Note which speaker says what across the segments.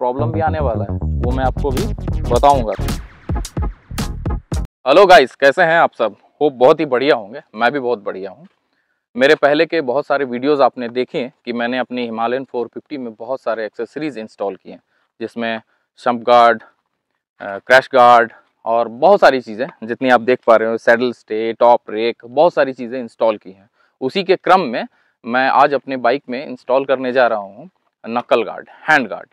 Speaker 1: problem भी आने वाला है वो मैं आपको भी बताऊंगा हेलो गाइस कैसे हैं आप सब होप बहुत ही बढ़िया होंगे मैं भी बहुत बढ़िया हूँ मेरे पहले के बहुत सारे वीडियोस आपने देखे हैं कि मैंने अपनी हिमालयन 450 में बहुत सारे एक्सेसरीज इंस्टॉल किए हैं जिसमें शम्प गार्ड क्रैश गार्ड और बहुत सारी चीज़ें जितनी आप देख पा रहे हो सैडल स्टे टॉप रेक बहुत सारी चीज़ें इंस्टॉल की हैं उसी के क्रम में मैं आज अपने बाइक में इंस्टॉल करने जा रहा हूँ नकल गार्ड हैंड गार्ड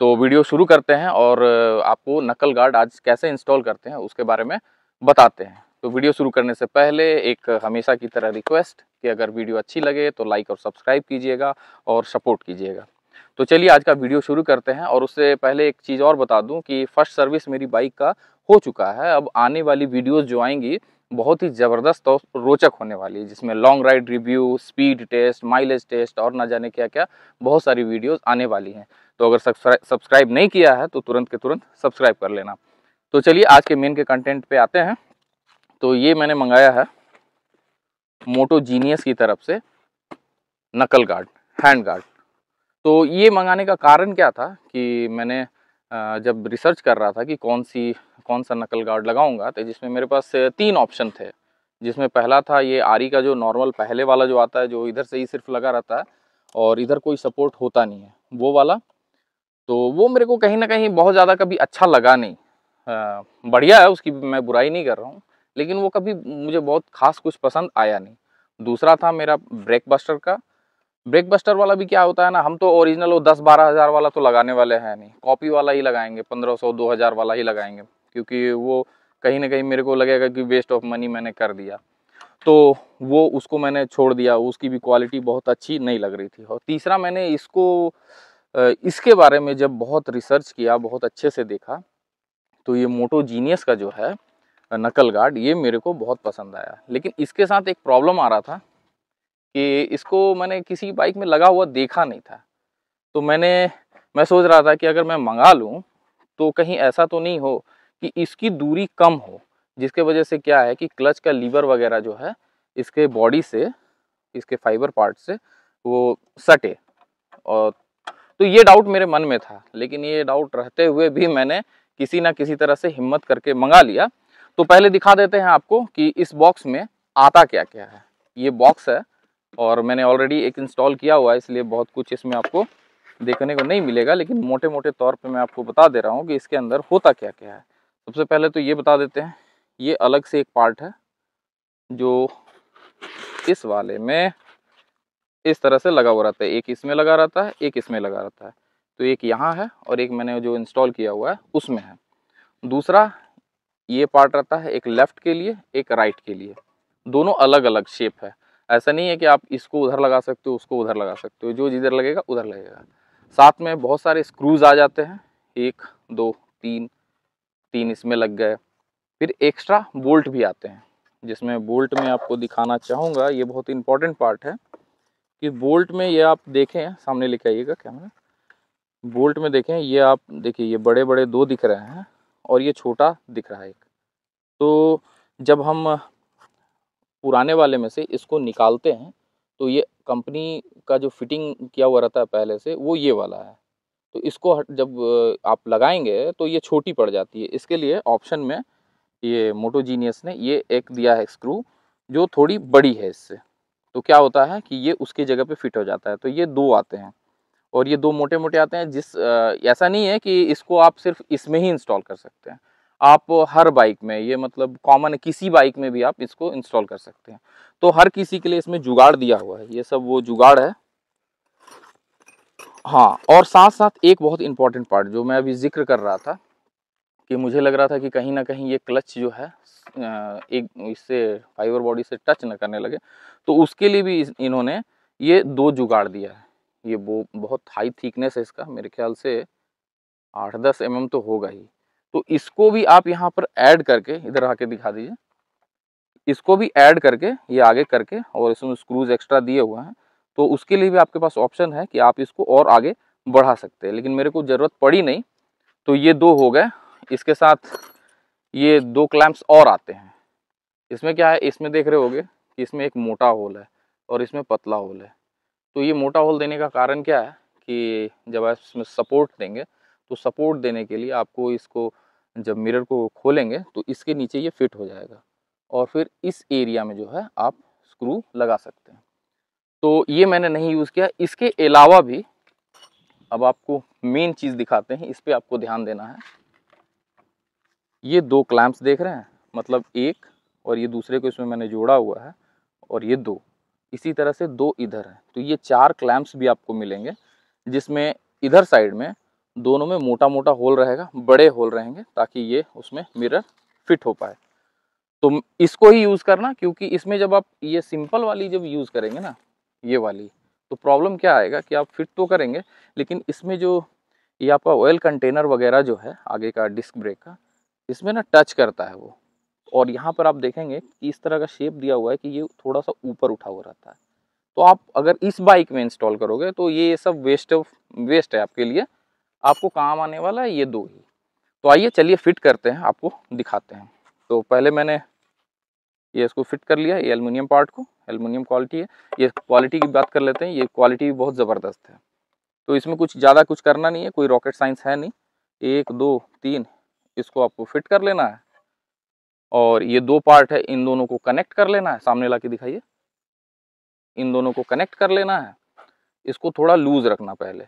Speaker 1: तो वीडियो शुरू करते हैं और आपको नकल गार्ड आज कैसे इंस्टॉल करते हैं उसके बारे में बताते हैं तो वीडियो शुरू करने से पहले एक हमेशा की तरह रिक्वेस्ट कि अगर वीडियो अच्छी लगे तो लाइक और सब्सक्राइब कीजिएगा और सपोर्ट कीजिएगा तो चलिए आज का वीडियो शुरू करते हैं और उससे पहले एक चीज़ और बता दूं कि फर्स्ट सर्विस मेरी बाइक का हो चुका है अब आने वाली वीडियोस जो आएंगी बहुत ही ज़बरदस्त और रोचक होने वाली है जिसमें long ride review speed test mileage test और ना जाने क्या क्या बहुत सारी वीडियोस आने वाली हैं तो अगर सब्सक्राइब नहीं किया है तो तुरंत के तुरंत सब्सक्राइब कर लेना तो चलिए आज के मेन के कंटेंट पे आते हैं तो ये मैंने मंगाया है मोटो जीनियस की तरफ से नकल गार्ड हैंड गार्ड तो ये मंगाने का कारण क्या था कि मैंने जब रिसर्च कर रहा था कि कौन सी कौन सा नकल गार्ड लगाऊंगा तो जिसमें मेरे पास तीन ऑप्शन थे जिसमें पहला था ये आरी का जो नॉर्मल पहले वाला जो आता है जो इधर से ही सिर्फ लगा रहता है और इधर कोई सपोर्ट होता नहीं है वो वाला तो वो मेरे को कहीं ना कहीं बहुत ज़्यादा कभी अच्छा लगा नहीं बढ़िया है उसकी मैं बुराई नहीं कर रहा हूँ लेकिन वो कभी मुझे बहुत खास कुछ पसंद आया नहीं दूसरा था मेरा ब्रेक बस्टर का ब्रेक बस्टर वाला भी क्या होता है ना हम तो ओरिजिनल वो दस बारह हज़ार वाला तो लगाने वाले हैं नहीं कॉपी वाला ही लगाएंगे पंद्रह सौ दो हज़ार वाला ही लगाएंगे क्योंकि वो कहीं ना कहीं मेरे को लगेगा कि वेस्ट ऑफ मनी मैंने कर दिया तो वो उसको मैंने छोड़ दिया उसकी भी क्वालिटी बहुत अच्छी नहीं लग रही थी और तीसरा मैंने इसको इसके बारे में जब बहुत रिसर्च किया बहुत अच्छे से देखा तो ये मोटो जीनियस का जो है नकल गार्ड ये मेरे को बहुत पसंद आया लेकिन इसके साथ एक प्रॉब्लम आ रहा था कि इसको मैंने किसी बाइक में लगा हुआ देखा नहीं था तो मैंने मैं सोच रहा था कि अगर मैं मंगा लूँ तो कहीं ऐसा तो नहीं हो कि इसकी दूरी कम हो जिसके वजह से क्या है कि क्लच का लीवर वगैरह जो है इसके बॉडी से इसके फाइबर पार्ट से वो सटे और तो ये डाउट मेरे मन में था लेकिन ये डाउट रहते हुए भी मैंने किसी ना किसी तरह से हिम्मत करके मंगा लिया तो पहले दिखा देते हैं आपको कि इस बॉक्स में आता क्या क्या है ये बॉक्स है और मैंने ऑलरेडी एक इंस्टॉल किया हुआ है इसलिए बहुत कुछ इसमें आपको देखने को नहीं मिलेगा लेकिन मोटे मोटे तौर पे मैं आपको बता दे रहा हूँ कि इसके अंदर होता क्या क्या है सबसे पहले तो ये बता देते हैं ये अलग से एक पार्ट है जो इस वाले में इस तरह से लगा हुआ रहता है एक इसमें लगा रहता है एक इसमें लगा रहता है तो एक यहाँ है और एक मैंने जो इंस्टॉल किया हुआ है उसमें है दूसरा ये पार्ट रहता है एक लेफ़्ट के लिए एक राइट के लिए दोनों अलग अलग शेप है ऐसा नहीं है कि आप इसको उधर लगा सकते हो उसको उधर लगा सकते हो जो जिधर लगेगा उधर लगेगा साथ में बहुत सारे स्क्रूज आ जाते हैं एक दो तीन तीन इसमें लग गए फिर एक्स्ट्रा बोल्ट भी आते हैं जिसमें बोल्ट में आपको दिखाना चाहूँगा ये बहुत इंपॉर्टेंट पार्ट है कि बोल्ट में ये आप देखें सामने लेके आइएगा कैमरा बोल्ट में देखें ये आप देखिए ये बड़े बड़े दो दिख रहे हैं और ये छोटा दिख रहा है एक तो जब हम पुराने वाले में से इसको निकालते हैं तो ये कंपनी का जो फिटिंग किया हुआ रहता है पहले से वो ये वाला है तो इसको जब आप लगाएंगे तो ये छोटी पड़ जाती है इसके लिए ऑप्शन में ये मोटोजीनियस ने ये एक दिया है स्क्रू जो थोड़ी बड़ी है इससे तो क्या होता है कि ये उसकी जगह पे फिट हो जाता है तो ये दो आते हैं और ये दो मोटे मोटे आते हैं जिस ऐसा नहीं है कि इसको आप सिर्फ इसमें ही इंस्टॉल कर सकते हैं आप हर बाइक में ये मतलब कॉमन किसी बाइक में भी आप इसको इंस्टॉल कर सकते हैं तो हर किसी के लिए इसमें जुगाड़ दिया हुआ है ये सब वो जुगाड़ है हाँ और साथ साथ एक बहुत इंपॉर्टेंट पार्ट जो मैं अभी जिक्र कर रहा था कि मुझे लग रहा था कि कहीं ना कहीं ये क्लच जो है एक इससे फाइबर बॉडी से टच न करने लगे तो उसके लिए भी इन्होंने ये दो जुगाड़ दिया है ये वो बहुत हाई थिकनेस है इसका मेरे ख्याल से आठ दस एम mm तो होगा ही तो इसको भी आप यहाँ पर ऐड करके इधर आके दिखा दीजिए इसको भी ऐड करके ये आगे करके और इसमें स्क्रूज एक्स्ट्रा दिए हुए हैं तो उसके लिए भी आपके पास ऑप्शन है कि आप इसको और आगे बढ़ा सकते हैं लेकिन मेरे को ज़रूरत पड़ी नहीं तो ये दो हो गए इसके साथ ये दो क्लैम्प्स और आते हैं इसमें क्या है इसमें देख रहे होगे कि इसमें एक मोटा होल है और इसमें पतला होल है तो ये मोटा होल देने का कारण क्या है कि जब आप इसमें सपोर्ट देंगे तो सपोर्ट देने के लिए आपको इसको जब मिरर को खोलेंगे तो इसके नीचे ये फिट हो जाएगा और फिर इस एरिया में जो है आप स्क्रू लगा सकते हैं तो ये मैंने नहीं यूज़ किया इसके अलावा भी अब आपको मेन चीज़ दिखाते हैं इस पर आपको ध्यान देना है ये दो क्लैम्प्स देख रहे हैं मतलब एक और ये दूसरे को इसमें मैंने जोड़ा हुआ है और ये दो इसी तरह से दो इधर हैं तो ये चार क्लैम्प्स भी आपको मिलेंगे जिसमें इधर साइड में दोनों में मोटा मोटा होल रहेगा बड़े होल रहेंगे ताकि ये उसमें मिरर फिट हो पाए तो इसको ही यूज़ करना क्योंकि इसमें जब आप ये सिंपल वाली जब यूज़ करेंगे ना ये वाली तो प्रॉब्लम क्या आएगा कि आप फिट तो करेंगे लेकिन इसमें जो ये आपका ऑयल कंटेनर वगैरह जो है आगे का डिस्क ब्रेक का इसमें ना टच करता है वो और यहाँ पर आप देखेंगे कि इस तरह का शेप दिया हुआ है कि ये थोड़ा सा ऊपर उठा हुआ रहता है तो आप अगर इस बाइक में इंस्टॉल करोगे तो ये सब वेस्ट ऑफ वेस्ट है आपके लिए आपको काम आने वाला है ये दो ही तो आइए चलिए फिट करते हैं आपको दिखाते हैं तो पहले मैंने ये इसको फिट कर लिया ये एलमिनियम पार्ट को एलमिनियम क्वालिटी है ये क्वालिटी की बात कर लेते हैं ये क्वालिटी भी बहुत ज़बरदस्त है तो इसमें कुछ ज़्यादा कुछ करना नहीं है कोई रॉकेट साइंस है नहीं एक दो तीन इसको आपको फिट कर लेना है और ये दो पार्ट है इन दोनों को कनेक्ट कर लेना है सामने ला के दिखाइए इन दोनों को कनेक्ट कर लेना है इसको थोड़ा लूज़ रखना पहले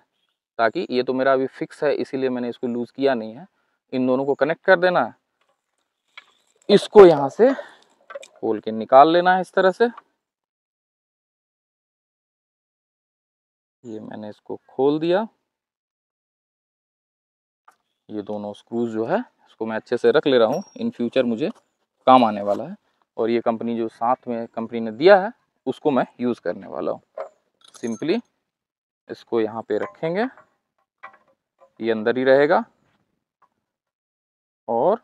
Speaker 1: ताकि ये तो मेरा अभी फिक्स है इसीलिए मैंने इसको लूज़ किया नहीं है इन दोनों को कनेक्ट कर देना है इसको यहाँ से खोल के निकाल लेना है इस तरह से ये मैंने इसको खोल दिया ये दोनों स्क्रूज जो है इसको मैं अच्छे से रख ले रहा हूँ इन फ्यूचर मुझे काम आने वाला है और ये कंपनी जो साथ में कंपनी ने दिया है उसको मैं यूज़ करने वाला हूँ सिंपली इसको यहाँ पे रखेंगे ये अंदर ही रहेगा और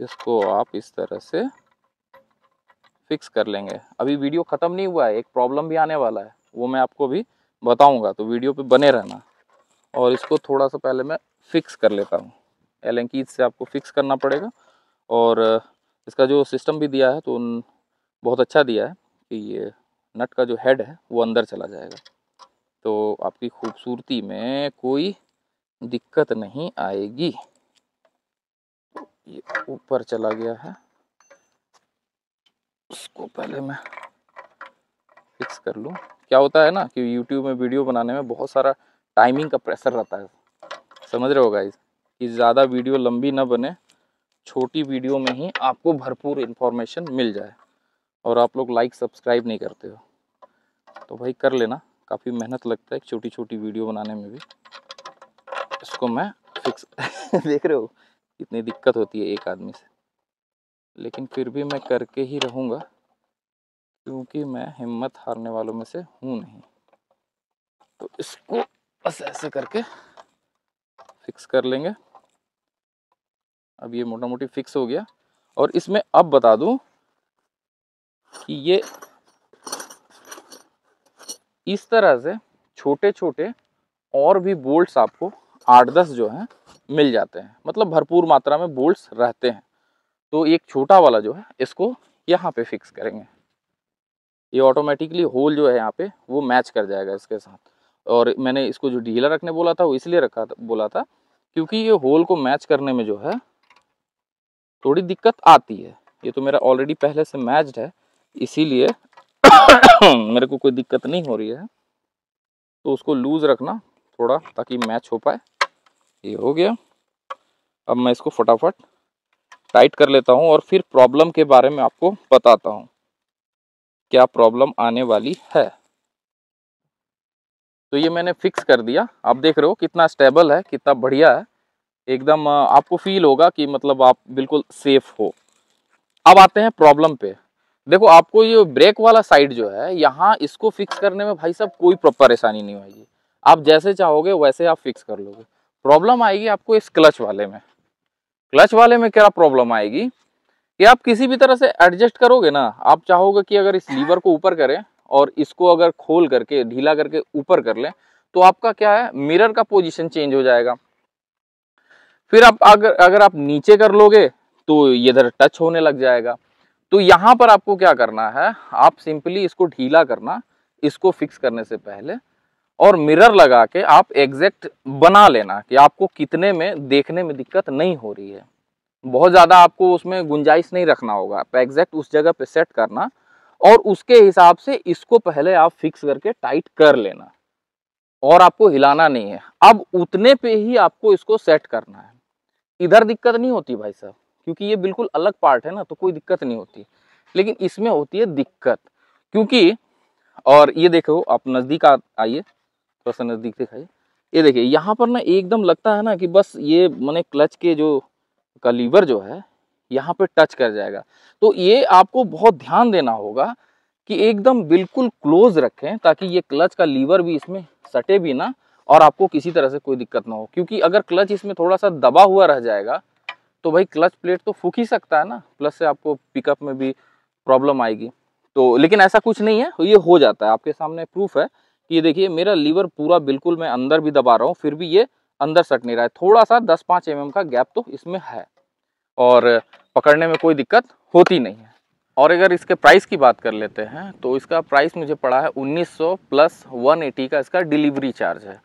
Speaker 1: इसको आप इस तरह से फिक्स कर लेंगे अभी वीडियो ख़त्म नहीं हुआ है एक प्रॉब्लम भी आने वाला है वो मैं आपको भी बताऊँगा तो वीडियो पर बने रहना और इसको थोड़ा सा पहले मैं फ़िक्स कर लेता हूँ एलेंकीज से आपको फ़िक्स करना पड़ेगा और इसका जो सिस्टम भी दिया है तो बहुत अच्छा दिया है कि ये नट का जो हेड है वो अंदर चला जाएगा तो आपकी खूबसूरती में कोई दिक्कत नहीं आएगी ये ऊपर चला गया है उसको पहले मैं फिक्स कर लूँ क्या होता है ना कि यूट्यूब में वीडियो बनाने में बहुत सारा टाइमिंग का प्रेशर रहता है समझ रहे हो गाइज कि ज़्यादा वीडियो लंबी ना बने छोटी वीडियो में ही आपको भरपूर इन्फॉर्मेशन मिल जाए और आप लोग लाइक सब्सक्राइब नहीं करते हो तो भाई कर लेना काफ़ी मेहनत लगता है छोटी छोटी वीडियो बनाने में भी इसको मैं फिक्स देख रहे हो इतनी दिक्कत होती है एक आदमी से लेकिन फिर भी मैं करके ही रहूँगा क्योंकि मैं हिम्मत हारने वालों में से हूं नहीं तो इसको बस ऐसे करके फिक्स कर लेंगे अब ये मोटा मोटी फिक्स हो गया और इसमें अब बता दूं कि ये इस तरह से छोटे छोटे और भी बोल्ट्स आपको आठ दस जो हैं मिल जाते हैं मतलब भरपूर मात्रा में बोल्ट्स रहते हैं तो एक छोटा वाला जो है इसको यहाँ पे फिक्स करेंगे ये ऑटोमेटिकली होल जो है यहाँ पे वो मैच कर जाएगा इसके साथ और मैंने इसको जो ढीला रखने बोला था वो इसलिए रखा था बोला था क्योंकि ये होल को मैच करने में जो है थोड़ी दिक्कत आती है ये तो मेरा ऑलरेडी पहले से मैच्ड है इसीलिए मेरे को कोई दिक्कत नहीं हो रही है तो उसको लूज रखना थोड़ा ताकि मैच हो पाए ये हो गया अब मैं इसको फटाफट टाइट कर लेता हूँ और फिर प्रॉब्लम के बारे में आपको बताता हूँ क्या प्रॉब्लम आने वाली है तो ये मैंने फिक्स कर दिया आप देख रहे हो कितना स्टेबल है कितना बढ़िया है एकदम आपको फील होगा कि मतलब आप बिल्कुल सेफ हो अब आते हैं प्रॉब्लम पे देखो आपको ये ब्रेक वाला साइड जो है यहाँ इसको फिक्स करने में भाई साहब कोई परेशानी नहीं होगी आप जैसे चाहोगे वैसे आप फिक्स कर लोगे प्रॉब्लम आएगी आपको इस क्लच वाले में क्लच वाले में क्या प्रॉब्लम आएगी ये आप किसी भी तरह से एडजस्ट करोगे ना आप चाहोगे कि अगर इस लीवर को ऊपर करें और इसको अगर खोल करके ढीला करके ऊपर कर लें तो आपका क्या है मिरर का पोजीशन चेंज हो जाएगा फिर आप अगर अगर आप नीचे कर लोगे तो इधर टच होने लग जाएगा तो यहां पर आपको क्या करना है आप सिंपली इसको ढीला करना इसको फिक्स करने से पहले और मिरर लगा के आप एग्जैक्ट बना लेना कि आपको कितने में देखने में दिक्कत नहीं हो रही है बहुत ज़्यादा आपको उसमें गुंजाइश नहीं रखना होगा एग्जैक्ट उस जगह पे सेट करना और उसके हिसाब से इसको पहले आप फिक्स करके टाइट कर लेना और आपको हिलाना नहीं है अब उतने पे ही आपको इसको सेट करना है इधर दिक्कत नहीं होती भाई साहब क्योंकि ये बिल्कुल अलग पार्ट है ना तो कोई दिक्कत नहीं होती लेकिन इसमें होती है दिक्कत क्योंकि और ये देखो आप नज़दीक आइए थोड़ा सा नज़दीक दिखाइए ये देखिए यहाँ पर ना एकदम लगता है ना कि बस ये मैंने क्लच के जो का लीवर जो है यहाँ पे टच कर जाएगा तो ये आपको बहुत ध्यान देना होगा कि एकदम बिल्कुल क्लोज रखें ताकि ये क्लच का लीवर भी इसमें सटे भी ना और आपको किसी तरह से कोई दिक्कत ना हो क्योंकि अगर क्लच इसमें थोड़ा सा दबा हुआ रह जाएगा तो भाई क्लच प्लेट तो फूक ही सकता है ना प्लस से आपको पिकअप में भी प्रॉब्लम आएगी तो लेकिन ऐसा कुछ नहीं है ये हो जाता है आपके सामने प्रूफ है कि ये देखिए मेरा लीवर पूरा बिल्कुल मैं अंदर भी दबा रहा हूँ फिर भी ये अंदर सट नहीं रहा है थोड़ा सा दस पाँच एम का गैप तो इसमें है और पकड़ने में कोई दिक्कत होती नहीं है और अगर इसके प्राइस की बात कर लेते हैं तो इसका प्राइस मुझे पड़ा है 1900 प्लस 180 का इसका डिलीवरी चार्ज है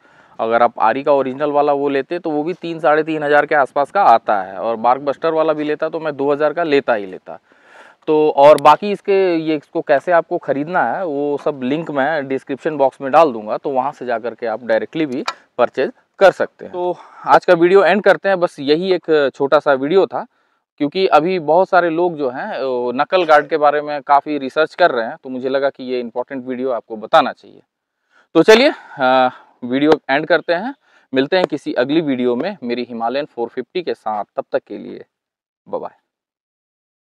Speaker 1: अगर आप आरी का ओरिजिनल वाला वो लेते तो वो भी तीन साढ़े तीन हज़ार के आसपास का आता है और बार्क बस्टर वाला भी लेता तो मैं दो हज़ार का लेता ही लेता तो और बाकी इसके ये इसको कैसे आपको ख़रीदना है वो सब लिंक मैं डिस्क्रिप्शन बॉक्स में डाल दूंगा तो वहाँ से जा के आप डायरेक्टली भी परचेज कर सकते हैं तो आज का वीडियो एंड करते हैं बस यही एक छोटा सा वीडियो था क्योंकि अभी बहुत सारे लोग जो हैं नकल गार्ड के बारे में काफ़ी रिसर्च कर रहे हैं तो मुझे लगा कि ये इम्पोर्टेंट वीडियो आपको बताना चाहिए तो चलिए वीडियो एंड करते हैं मिलते हैं किसी अगली वीडियो में मेरी हिमालयन 450 के साथ तब तक के लिए बाय